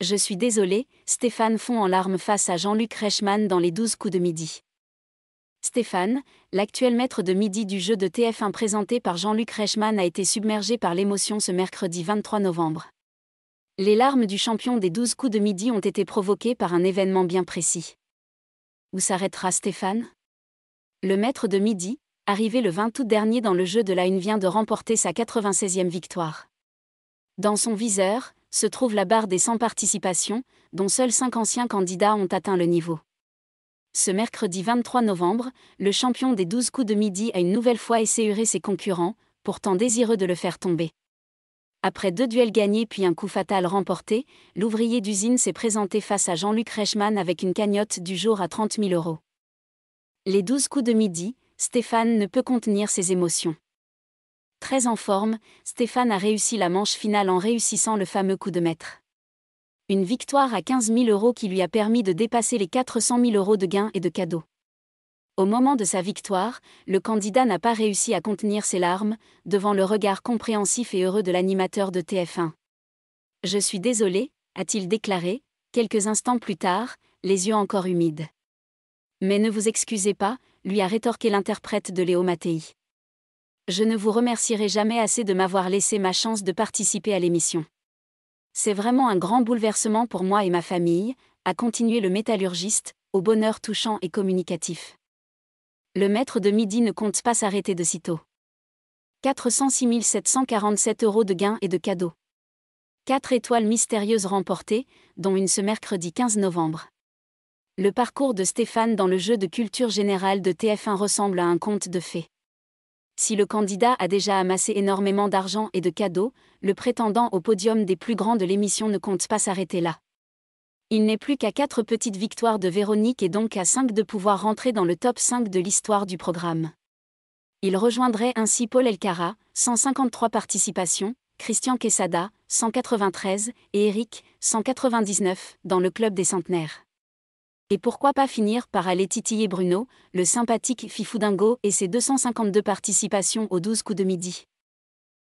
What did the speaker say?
Je suis désolé, Stéphane fond en larmes face à Jean-Luc Reichmann dans les 12 coups de midi. Stéphane, l'actuel maître de midi du jeu de TF1 présenté par Jean-Luc Reichmann a été submergé par l'émotion ce mercredi 23 novembre. Les larmes du champion des 12 coups de midi ont été provoquées par un événement bien précis. Où s'arrêtera Stéphane Le maître de midi, arrivé le 20 août dernier dans le jeu de la Une, vient de remporter sa 96e victoire. Dans son viseur, se trouve la barre des 100 participations, dont seuls 5 anciens candidats ont atteint le niveau. Ce mercredi 23 novembre, le champion des 12 coups de midi a une nouvelle fois essayuré ses concurrents, pourtant désireux de le faire tomber. Après deux duels gagnés puis un coup fatal remporté, l'ouvrier d'usine s'est présenté face à Jean-Luc Reichmann avec une cagnotte du jour à 30 000 euros. Les 12 coups de midi, Stéphane ne peut contenir ses émotions très en forme, Stéphane a réussi la manche finale en réussissant le fameux coup de maître. Une victoire à 15 000 euros qui lui a permis de dépasser les 400 000 euros de gains et de cadeaux. Au moment de sa victoire, le candidat n'a pas réussi à contenir ses larmes, devant le regard compréhensif et heureux de l'animateur de TF1. Je suis désolé, a-t-il déclaré, quelques instants plus tard, les yeux encore humides. Mais ne vous excusez pas, lui a rétorqué l'interprète de Léo Mattei je ne vous remercierai jamais assez de m'avoir laissé ma chance de participer à l'émission. C'est vraiment un grand bouleversement pour moi et ma famille, a continué le métallurgiste, au bonheur touchant et communicatif. Le maître de midi ne compte pas s'arrêter de sitôt. 406 747 euros de gains et de cadeaux. 4 étoiles mystérieuses remportées, dont une ce mercredi 15 novembre. Le parcours de Stéphane dans le jeu de culture générale de TF1 ressemble à un conte de fées. Si le candidat a déjà amassé énormément d'argent et de cadeaux, le prétendant au podium des plus grands de l'émission ne compte pas s'arrêter là. Il n'est plus qu'à quatre petites victoires de Véronique et donc à cinq de pouvoir rentrer dans le top 5 de l'histoire du programme. Il rejoindrait ainsi Paul Elkara, 153 participations, Christian Quesada, 193, et Eric, 199, dans le club des centenaires. Et pourquoi pas finir par aller titiller Bruno, le sympathique Fifou Dingo et ses 252 participations aux 12 coups de midi